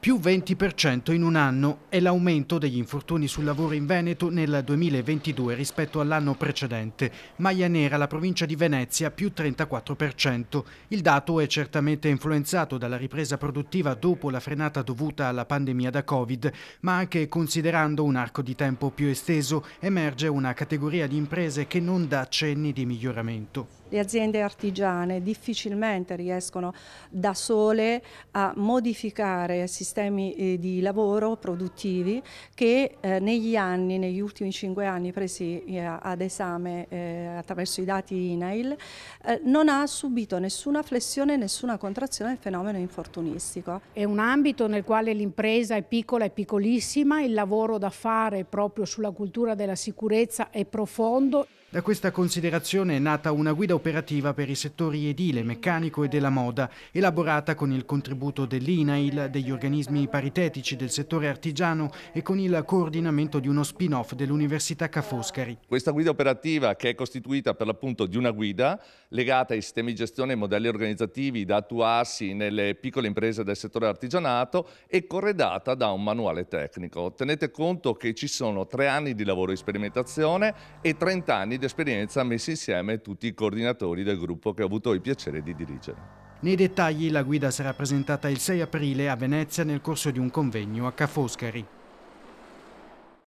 più 20% in un anno è l'aumento degli infortuni sul lavoro in Veneto nel 2022 rispetto all'anno precedente. Maglia nera la provincia di Venezia più 34%. Il dato è certamente influenzato dalla ripresa produttiva dopo la frenata dovuta alla pandemia da Covid, ma anche considerando un arco di tempo più esteso emerge una categoria di imprese che non dà cenni di miglioramento le aziende artigiane difficilmente riescono da sole a modificare sistemi eh, di lavoro produttivi che eh, negli anni, negli ultimi cinque anni presi eh, ad esame attraverso i dati INAIL, non ha subito nessuna flessione, nessuna contrazione del fenomeno infortunistico. È un ambito nel quale l'impresa è piccola e piccolissima, il lavoro da fare proprio sulla cultura della sicurezza è profondo. Da questa considerazione è nata una guida operativa per i settori edile, meccanico e della moda, elaborata con il contributo dell'INAIL, degli organismi paritetici del settore artigiano e con il coordinamento di uno spin-off dell'Università Ca' Foscari. Questa guida operativa, che è costituita per l'appunto di una guida legata ai sistemi di gestione e modelli organizzativi da attuarsi nelle piccole imprese del settore artigianato, è corredata da un manuale tecnico. Tenete conto che ci sono tre anni di lavoro di sperimentazione e 30 anni di di esperienza messi insieme tutti i coordinatori del gruppo che ho avuto il piacere di dirigere. Nei dettagli la guida sarà presentata il 6 aprile a Venezia nel corso di un convegno a Ca' Foscari.